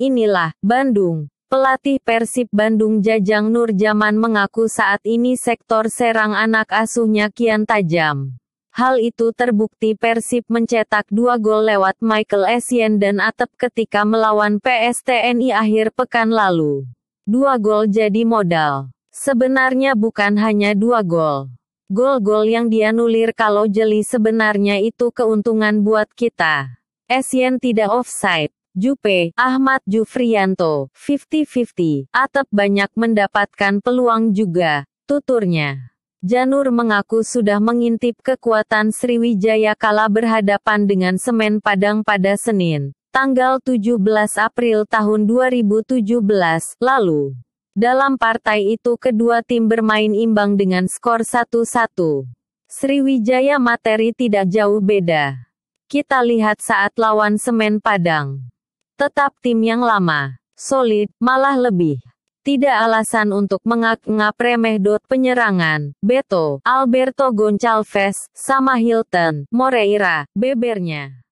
Inilah, Bandung. Pelatih Persib Bandung Jajang Nurjaman mengaku saat ini sektor serang anak asuhnya kian tajam. Hal itu terbukti Persib mencetak dua gol lewat Michael Essien dan Atep ketika melawan PSTNI akhir pekan lalu. Dua gol jadi modal. Sebenarnya bukan hanya dua gol. Gol-gol yang dianulir kalau jeli sebenarnya itu keuntungan buat kita. Essien tidak offside. Jupe, Ahmad Jufrianto, 50-50, Atep banyak mendapatkan peluang juga, tuturnya. Janur mengaku sudah mengintip kekuatan Sriwijaya kala berhadapan dengan Semen Padang pada Senin, tanggal 17 April tahun 2017, lalu. Dalam partai itu kedua tim bermain imbang dengan skor 1-1. Sriwijaya materi tidak jauh beda. Kita lihat saat lawan Semen Padang. Tetap tim yang lama, solid, malah lebih. Tidak alasan untuk mengak-ngap remeh dot penyerangan, Beto, Alberto Goncalves, sama Hilton, Moreira, bebernya.